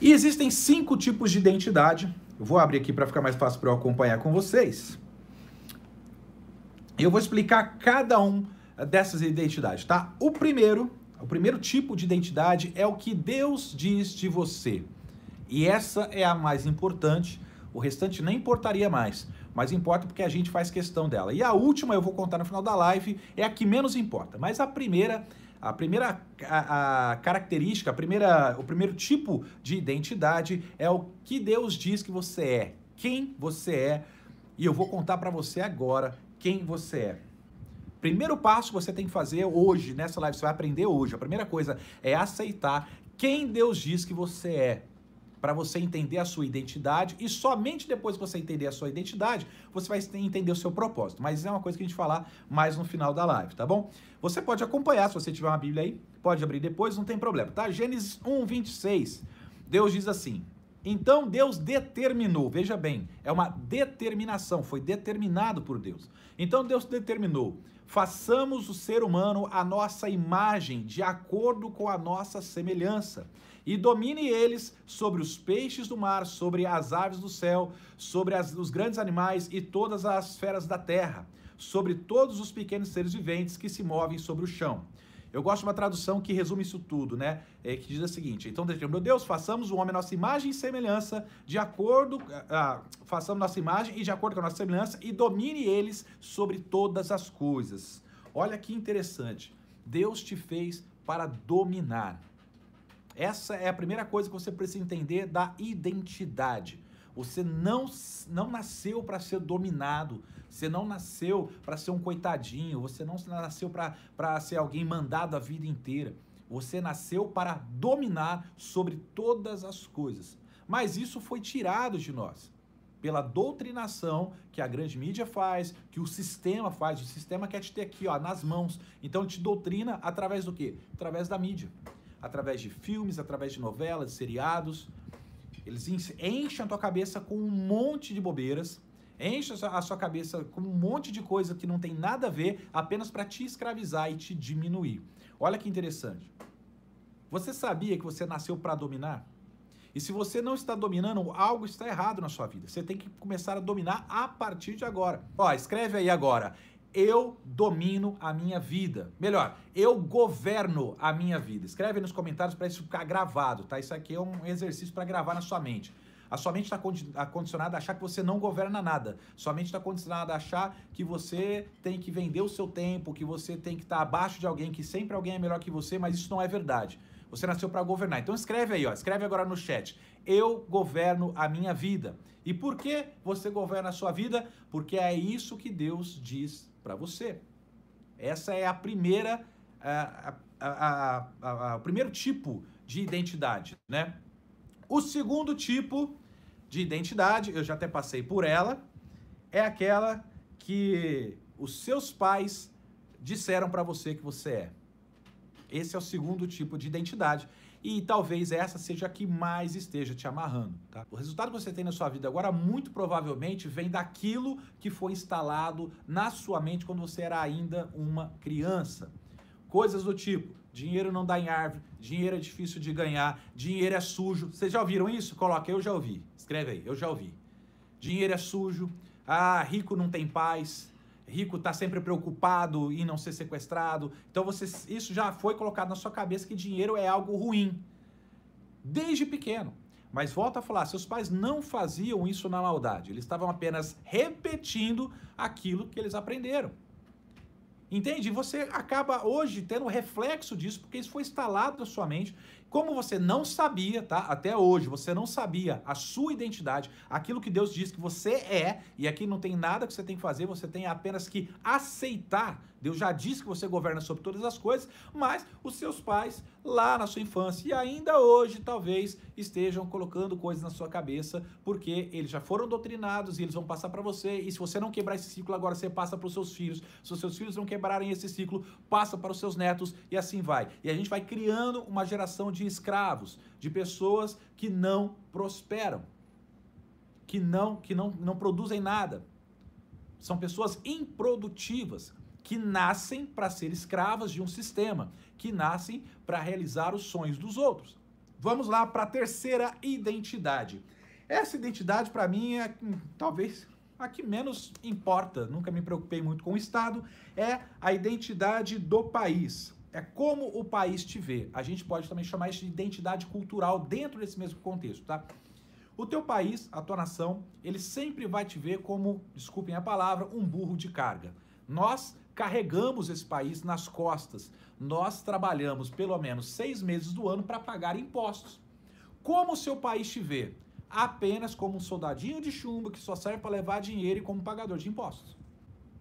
E existem cinco tipos de identidade. Eu vou abrir aqui para ficar mais fácil para eu acompanhar com vocês. Eu vou explicar cada um dessas identidades, tá? O primeiro, o primeiro tipo de identidade é o que Deus diz de você. E essa é a mais importante. O restante nem importaria mais, mas importa porque a gente faz questão dela. E a última eu vou contar no final da live, é a que menos importa, mas a primeira a primeira a, a característica, a primeira, o primeiro tipo de identidade é o que Deus diz que você é, quem você é, e eu vou contar para você agora quem você é. Primeiro passo que você tem que fazer hoje, nessa live, você vai aprender hoje. A primeira coisa é aceitar quem Deus diz que você é para você entender a sua identidade e somente depois que você entender a sua identidade, você vai entender o seu propósito. Mas é uma coisa que a gente falar mais no final da live, tá bom? Você pode acompanhar, se você tiver uma Bíblia aí, pode abrir depois, não tem problema, tá? Gênesis 1, 26, Deus diz assim, então Deus determinou, veja bem, é uma determinação, foi determinado por Deus. Então Deus determinou, façamos o ser humano a nossa imagem, de acordo com a nossa semelhança e domine eles sobre os peixes do mar, sobre as aves do céu, sobre as, os grandes animais e todas as feras da terra, sobre todos os pequenos seres viventes que se movem sobre o chão. Eu gosto de uma tradução que resume isso tudo, né? É, que diz a seguinte: Então, meu Deus, façamos o homem nossa imagem e semelhança, de acordo. Ah, ah, façamos nossa imagem e de acordo com a nossa semelhança, e domine eles sobre todas as coisas. Olha que interessante. Deus te fez para dominar. Essa é a primeira coisa que você precisa entender da identidade. Você não, não nasceu para ser dominado, você não nasceu para ser um coitadinho, você não nasceu para ser alguém mandado a vida inteira. Você nasceu para dominar sobre todas as coisas. Mas isso foi tirado de nós pela doutrinação que a grande mídia faz, que o sistema faz, o sistema quer te ter aqui, ó, nas mãos. Então te doutrina através do quê? Através da mídia através de filmes, através de novelas, seriados. Eles enchem a tua cabeça com um monte de bobeiras, enchem a sua cabeça com um monte de coisa que não tem nada a ver, apenas para te escravizar e te diminuir. Olha que interessante. Você sabia que você nasceu para dominar? E se você não está dominando, algo está errado na sua vida. Você tem que começar a dominar a partir de agora. Ó, escreve aí agora eu domino a minha vida. Melhor, eu governo a minha vida. Escreve nos comentários para isso ficar gravado, tá? Isso aqui é um exercício para gravar na sua mente. A sua mente está condicionada a achar que você não governa nada. Sua mente está condicionada a achar que você tem que vender o seu tempo, que você tem que estar tá abaixo de alguém, que sempre alguém é melhor que você, mas isso não é verdade. Você nasceu para governar. Então escreve aí, ó, escreve agora no chat. Eu governo a minha vida. E por que você governa a sua vida? Porque é isso que Deus diz para você. Essa é a primeira, a, a, a, o primeiro tipo de identidade, né? O segundo tipo de identidade, eu já até passei por ela, é aquela que os seus pais disseram para você que você é. Esse é o segundo tipo de identidade e talvez essa seja a que mais esteja te amarrando. Tá? O resultado que você tem na sua vida agora muito provavelmente vem daquilo que foi instalado na sua mente quando você era ainda uma criança. Coisas do tipo, dinheiro não dá em árvore, dinheiro é difícil de ganhar, dinheiro é sujo. Vocês já ouviram isso? Coloca, eu já ouvi. Escreve aí, eu já ouvi. Dinheiro é sujo, ah, rico não tem paz, rico está sempre preocupado em não ser sequestrado. Então você, isso já foi colocado na sua cabeça que dinheiro é algo ruim desde pequeno. Mas volta a falar, seus pais não faziam isso na maldade, eles estavam apenas repetindo aquilo que eles aprenderam. Entende? Você acaba hoje tendo reflexo disso, porque isso foi instalado na sua mente como você não sabia, tá? Até hoje, você não sabia a sua identidade, aquilo que Deus diz que você é, e aqui não tem nada que você tem que fazer, você tem apenas que aceitar. Deus já diz que você governa sobre todas as coisas, mas os seus pais, lá na sua infância e ainda hoje, talvez estejam colocando coisas na sua cabeça, porque eles já foram doutrinados e eles vão passar para você. E se você não quebrar esse ciclo agora, você passa para os seus filhos. Se os seus filhos não quebrarem esse ciclo, passa para os seus netos e assim vai. E a gente vai criando uma geração de de escravos, de pessoas que não prosperam, que não que não, não produzem nada. São pessoas improdutivas que nascem para ser escravas de um sistema, que nascem para realizar os sonhos dos outros. Vamos lá para a terceira identidade. Essa identidade para mim é hum, talvez a que menos importa, nunca me preocupei muito com o Estado, é a identidade do país é como o país te vê. A gente pode também chamar isso de identidade cultural dentro desse mesmo contexto, tá? O teu país, a tua nação, ele sempre vai te ver como, desculpem a palavra, um burro de carga. Nós carregamos esse país nas costas. Nós trabalhamos pelo menos seis meses do ano para pagar impostos. Como o seu país te vê? Apenas como um soldadinho de chumbo que só serve para levar dinheiro e como pagador de impostos.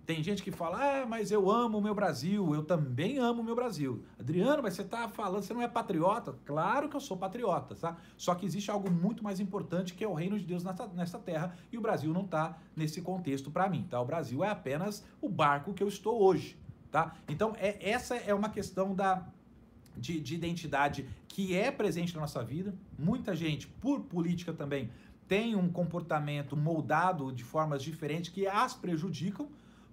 Tem gente que fala, ah, mas eu amo o meu Brasil, eu também amo o meu Brasil. Adriano, mas você está falando, você não é patriota? Claro que eu sou patriota, tá? Só que existe algo muito mais importante que é o reino de Deus nessa, nessa terra e o Brasil não está nesse contexto para mim, tá? O Brasil é apenas o barco que eu estou hoje, tá? Então, é, essa é uma questão da, de, de identidade que é presente na nossa vida. Muita gente, por política também, tem um comportamento moldado de formas diferentes que as prejudicam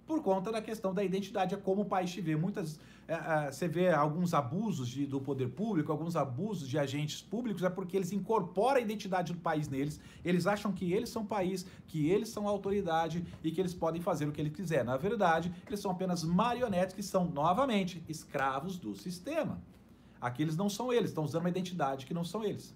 por conta da questão da identidade, é como o país te vê. Muitas, é, é, você vê alguns abusos de, do poder público, alguns abusos de agentes públicos, é porque eles incorporam a identidade do país neles, eles acham que eles são país, que eles são autoridade e que eles podem fazer o que eles quiser. Na verdade, eles são apenas marionetes que são, novamente, escravos do sistema. aqueles não são eles, estão usando uma identidade que não são eles.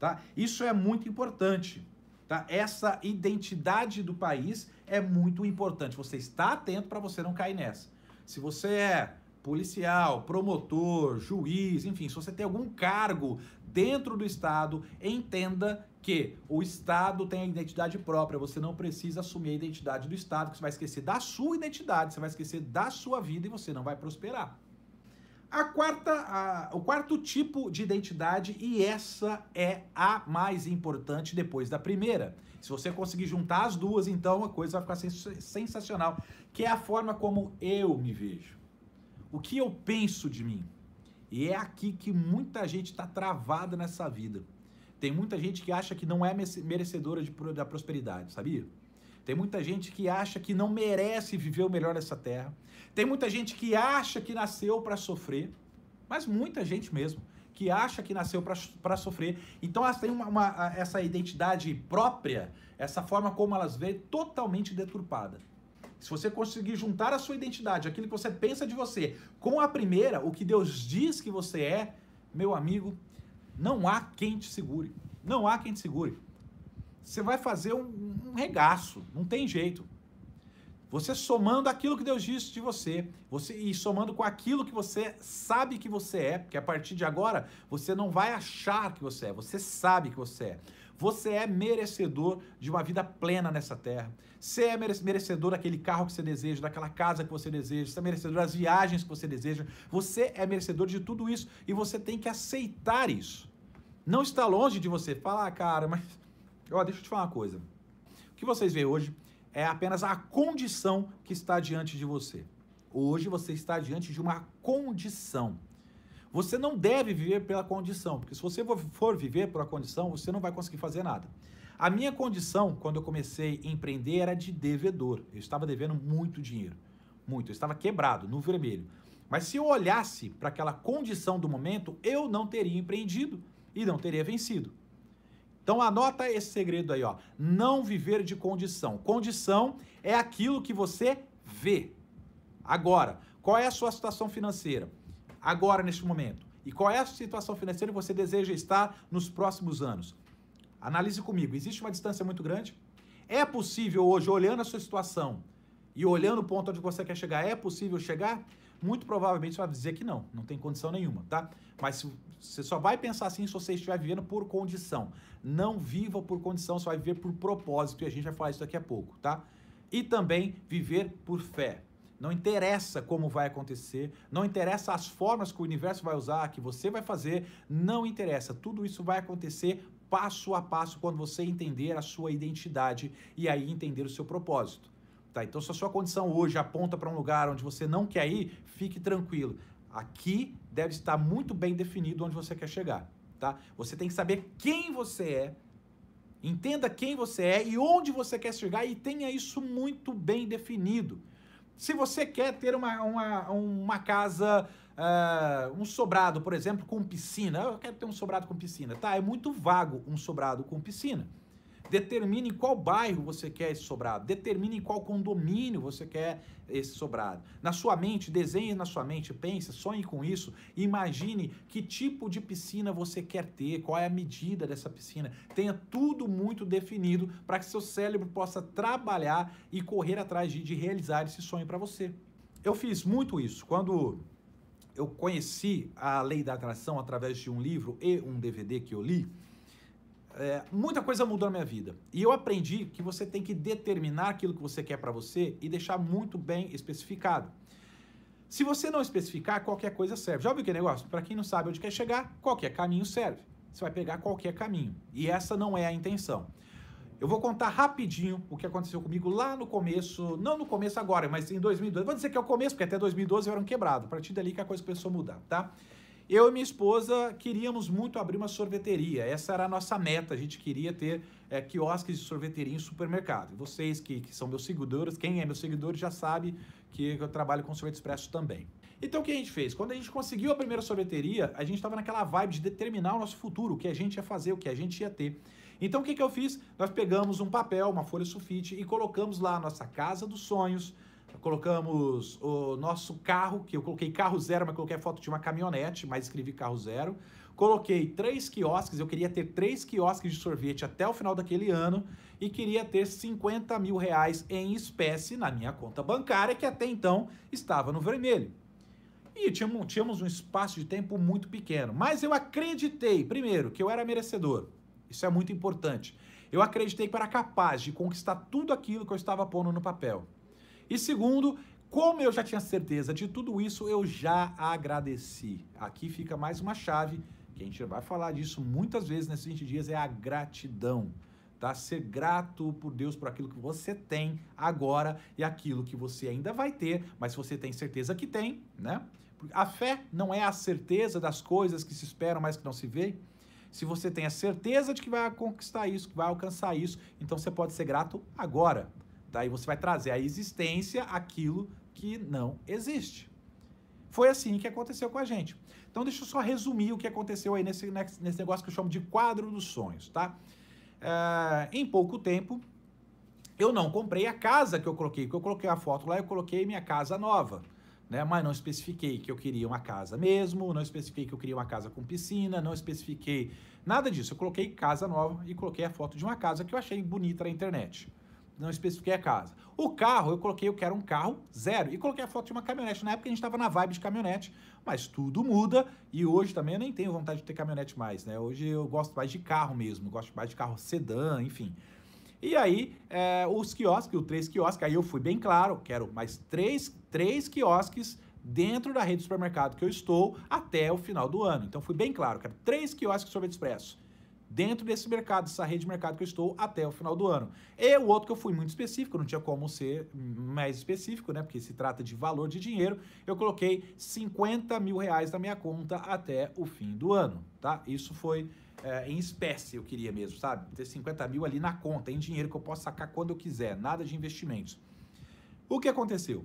Tá? Isso é muito importante. Tá? Essa identidade do país é muito importante você estar atento para você não cair nessa. Se você é policial, promotor, juiz, enfim, se você tem algum cargo dentro do Estado, entenda que o Estado tem a identidade própria, você não precisa assumir a identidade do Estado, que você vai esquecer da sua identidade, você vai esquecer da sua vida e você não vai prosperar. A quarta, a, o quarto tipo de identidade, e essa é a mais importante depois da primeira. Se você conseguir juntar as duas, então a coisa vai ficar sensacional, que é a forma como eu me vejo. O que eu penso de mim. E é aqui que muita gente está travada nessa vida. Tem muita gente que acha que não é merecedora de, da prosperidade, sabia? Tem muita gente que acha que não merece viver o melhor dessa terra. Tem muita gente que acha que nasceu para sofrer, mas muita gente mesmo que acha que nasceu para sofrer. Então elas têm uma, uma, essa identidade própria, essa forma como elas veem, totalmente deturpada. Se você conseguir juntar a sua identidade, aquilo que você pensa de você, com a primeira, o que Deus diz que você é, meu amigo, não há quem te segure. Não há quem te segure você vai fazer um, um regaço, não tem jeito. Você somando aquilo que Deus disse de você, você e somando com aquilo que você sabe que você é, porque a partir de agora você não vai achar que você é, você sabe que você é. Você é merecedor de uma vida plena nessa terra. Você é merecedor daquele carro que você deseja, daquela casa que você deseja, você é merecedor das viagens que você deseja. Você é merecedor de tudo isso e você tem que aceitar isso. Não está longe de você falar, ah, cara, mas Ó, deixa eu te falar uma coisa. O que vocês veem hoje é apenas a condição que está diante de você. Hoje você está diante de uma condição. Você não deve viver pela condição, porque se você for viver pela condição, você não vai conseguir fazer nada. A minha condição, quando eu comecei a empreender, era de devedor. Eu estava devendo muito dinheiro. Muito. Eu estava quebrado, no vermelho. Mas se eu olhasse para aquela condição do momento, eu não teria empreendido e não teria vencido. Então anota esse segredo aí, ó. Não viver de condição. Condição é aquilo que você vê. Agora, qual é a sua situação financeira? Agora, neste momento. E qual é a situação financeira que você deseja estar nos próximos anos? Analise comigo. Existe uma distância muito grande? É possível hoje, olhando a sua situação e olhando o ponto onde você quer chegar, é possível chegar? Muito provavelmente você vai dizer que não, não tem condição nenhuma, tá? Mas você só vai pensar assim se você estiver vivendo por condição. Não viva por condição, você vai viver por propósito e a gente vai falar isso daqui a pouco, tá? E também viver por fé. Não interessa como vai acontecer, não interessa as formas que o universo vai usar, que você vai fazer, não interessa. Tudo isso vai acontecer passo a passo quando você entender a sua identidade e aí entender o seu propósito. Tá? Então, se a sua condição hoje aponta para um lugar onde você não quer ir, fique tranquilo. Aqui deve estar muito bem definido onde você quer chegar. Tá? Você tem que saber quem você é, entenda quem você é e onde você quer chegar e tenha isso muito bem definido. Se você quer ter uma, uma, uma casa, uh, um sobrado, por exemplo, com piscina, ah, eu quero ter um sobrado com piscina, tá? É muito vago um sobrado com piscina. Determine qual bairro você quer esse sobrado. Determine qual condomínio você quer esse sobrado. Na sua mente, desenhe na sua mente, pense, sonhe com isso. Imagine que tipo de piscina você quer ter, qual é a medida dessa piscina. Tenha tudo muito definido para que seu cérebro possa trabalhar e correr atrás de, de realizar esse sonho para você. Eu fiz muito isso quando eu conheci a lei da atração através de um livro e um DVD que eu li é, muita coisa mudou na minha vida. E eu aprendi que você tem que determinar aquilo que você quer para você e deixar muito bem especificado. Se você não especificar, qualquer coisa serve. Já ouviu que negócio? Para quem não sabe onde quer chegar, qualquer caminho serve. Você vai pegar qualquer caminho. E essa não é a intenção. Eu vou contar rapidinho o que aconteceu comigo lá no começo, não no começo agora, mas em 2012. Vou dizer que é o começo, porque até 2012 eu era um quebrado. A partir dali que a coisa começou a mudar, tá? Eu e minha esposa queríamos muito abrir uma sorveteria. Essa era a nossa meta. A gente queria ter é, quiosques de sorveteria em supermercado. E vocês que, que são meus seguidores, quem é meu seguidor já sabe que eu trabalho com sorvete expresso também. Então o que a gente fez? Quando a gente conseguiu a primeira sorveteria, a gente estava naquela vibe de determinar o nosso futuro, o que a gente ia fazer, o que a gente ia ter. Então o que, que eu fiz? Nós pegamos um papel, uma folha sulfite e colocamos lá a nossa casa dos sonhos, colocamos o nosso carro, que eu coloquei carro zero, mas coloquei a foto de uma caminhonete, mas escrevi carro zero. Coloquei três quiosques, eu queria ter três quiosques de sorvete até o final daquele ano e queria ter 50 mil reais em espécie na minha conta bancária, que até então estava no vermelho. E tínhamos, tínhamos um espaço de tempo muito pequeno, mas eu acreditei, primeiro, que eu era merecedor. Isso é muito importante. Eu acreditei que eu era capaz de conquistar tudo aquilo que eu estava pondo no papel. E segundo, como eu já tinha certeza de tudo isso, eu já agradeci. Aqui fica mais uma chave, que a gente vai falar disso muitas vezes nesses 20 dias, é a gratidão. Tá? Ser grato por Deus por aquilo que você tem agora e aquilo que você ainda vai ter, mas se você tem certeza que tem, né? A fé não é a certeza das coisas que se esperam, mas que não se vê. Se você tem a certeza de que vai conquistar isso, que vai alcançar isso, então você pode ser grato agora. Daí tá? você vai trazer à existência aquilo que não existe. Foi assim que aconteceu com a gente. Então deixa eu só resumir o que aconteceu aí nesse, nesse negócio que eu chamo de quadro dos sonhos, tá? É, em pouco tempo, eu não comprei a casa que eu coloquei, que eu coloquei a foto lá, eu coloquei minha casa nova. Né? Mas não especifiquei que eu queria uma casa mesmo, não especifiquei que eu queria uma casa com piscina, não especifiquei nada disso. Eu coloquei casa nova e coloquei a foto de uma casa que eu achei bonita na internet não especifiquei a casa. O carro, eu coloquei, eu quero um carro zero. E coloquei a foto de uma caminhonete. Na época a gente estava na vibe de caminhonete, mas tudo muda. E hoje também eu nem tenho vontade de ter caminhonete mais, né? Hoje eu gosto mais de carro mesmo, gosto mais de carro sedã, enfim. E aí, é, os quiosques, o três quiosques, aí eu fui bem claro, quero mais três, três quiosques dentro da rede de supermercado que eu estou até o final do ano. Então fui bem claro, quero três quiosques sobre expresso dentro desse mercado, dessa rede de mercado que eu estou até o final do ano. E o outro que eu fui muito específico, não tinha como ser mais específico, né? Porque se trata de valor de dinheiro, eu coloquei 50 mil reais na minha conta até o fim do ano, tá? Isso foi é, em espécie, eu queria mesmo, sabe? Ter 50 mil ali na conta, em dinheiro que eu posso sacar quando eu quiser, nada de investimentos. O que aconteceu?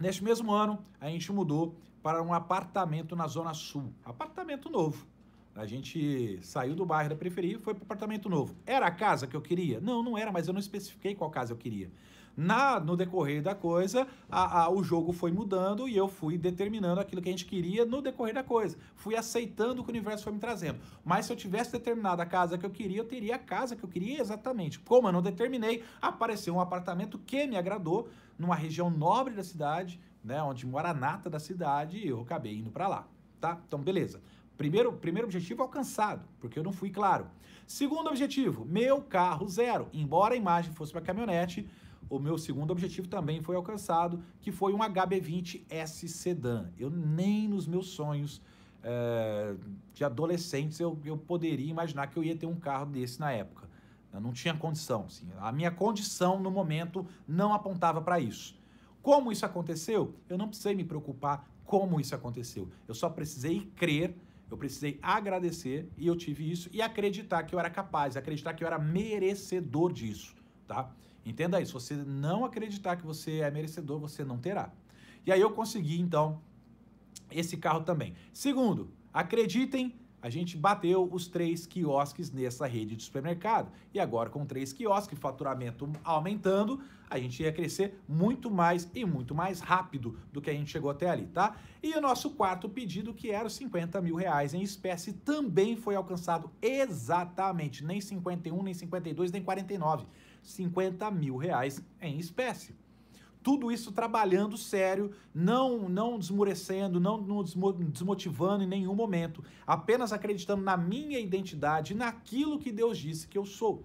Neste mesmo ano, a gente mudou para um apartamento na Zona Sul, apartamento novo a gente saiu do bairro da periferia e foi para o apartamento novo. Era a casa que eu queria? Não, não era, mas eu não especifiquei qual casa eu queria. Na, no decorrer da coisa, a, a, o jogo foi mudando e eu fui determinando aquilo que a gente queria no decorrer da coisa. Fui aceitando o que o universo foi me trazendo. Mas se eu tivesse determinado a casa que eu queria, eu teria a casa que eu queria exatamente. Como eu não determinei, apareceu um apartamento que me agradou numa região nobre da cidade, né, onde nata da cidade, e eu acabei indo para lá, tá? Então, beleza. Primeiro, primeiro objetivo alcançado, porque eu não fui claro. Segundo objetivo, meu carro zero. Embora a imagem fosse para caminhonete, o meu segundo objetivo também foi alcançado, que foi um HB20S Sedan. Eu nem nos meus sonhos é, de adolescentes eu, eu poderia imaginar que eu ia ter um carro desse na época. Eu não tinha condição, assim. A minha condição no momento não apontava para isso. Como isso aconteceu? Eu não precisei me preocupar como isso aconteceu. Eu só precisei crer eu precisei agradecer e eu tive isso e acreditar que eu era capaz, acreditar que eu era merecedor disso, tá? Entenda isso, você não acreditar que você é merecedor, você não terá. E aí eu consegui, então, esse carro também. Segundo, acreditem a gente bateu os três quiosques nessa rede de supermercado. E agora, com três quiosques, faturamento aumentando, a gente ia crescer muito mais e muito mais rápido do que a gente chegou até ali, tá? E o nosso quarto pedido, que era os 50 mil reais em espécie, também foi alcançado exatamente, nem 51, nem 52, nem 49. 50 mil reais em espécie tudo isso trabalhando sério, não não desmurecendo, não, não desmotivando em nenhum momento, apenas acreditando na minha identidade, naquilo que Deus disse que eu sou,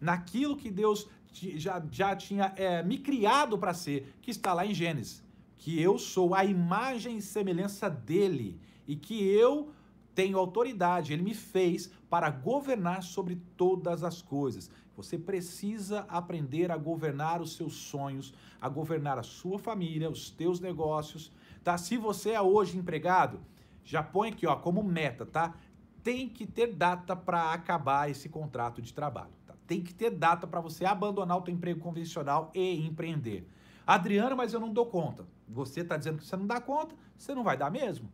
naquilo que Deus já, já tinha é, me criado para ser, que está lá em Gênesis, que eu sou a imagem e semelhança dele e que eu tenho autoridade, ele me fez para governar sobre todas as coisas. Você precisa aprender a governar os seus sonhos, a governar a sua família, os teus negócios, tá? Se você é hoje empregado, já põe aqui, ó, como meta, tá? Tem que ter data para acabar esse contrato de trabalho, tá? Tem que ter data para você abandonar o teu emprego convencional e empreender. Adriano, mas eu não dou conta. Você está dizendo que você não dá conta, você não vai dar mesmo.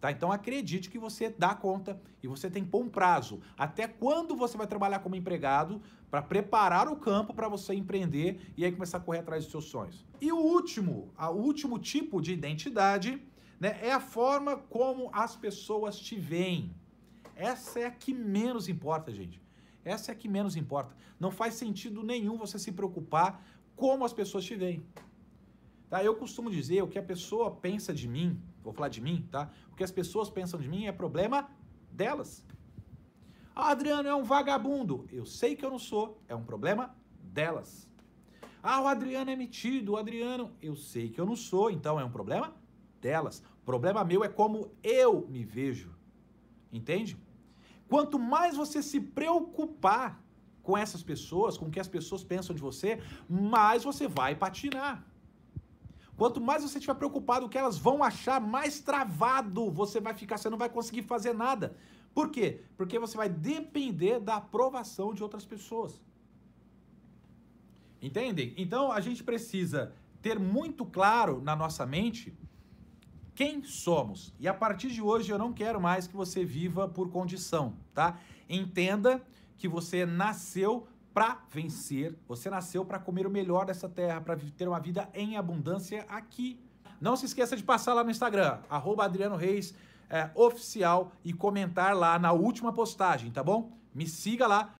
Tá? Então acredite que você dá conta e você tem que pôr um prazo. Até quando você vai trabalhar como empregado para preparar o campo para você empreender e aí começar a correr atrás dos seus sonhos. E o último, o último tipo de identidade né, é a forma como as pessoas te veem. Essa é a que menos importa, gente. Essa é a que menos importa. Não faz sentido nenhum você se preocupar como as pessoas te veem. Tá? Eu costumo dizer o que a pessoa pensa de mim vou falar de mim, tá? O que as pessoas pensam de mim é problema delas. Ah, Adriano é um vagabundo. Eu sei que eu não sou, é um problema delas. Ah, o Adriano é metido, o Adriano. Eu sei que eu não sou, então é um problema delas. O problema meu é como eu me vejo. Entende? Quanto mais você se preocupar com essas pessoas, com o que as pessoas pensam de você, mais você vai patinar. Quanto mais você estiver preocupado o que elas vão achar, mais travado você vai ficar, você não vai conseguir fazer nada. Por quê? Porque você vai depender da aprovação de outras pessoas. Entendem? Então a gente precisa ter muito claro na nossa mente quem somos. E a partir de hoje eu não quero mais que você viva por condição, tá? Entenda que você nasceu para vencer, você nasceu para comer o melhor dessa terra, para ter uma vida em abundância aqui. Não se esqueça de passar lá no Instagram, @adriano_reis é, oficial, e comentar lá na última postagem, tá bom? Me siga lá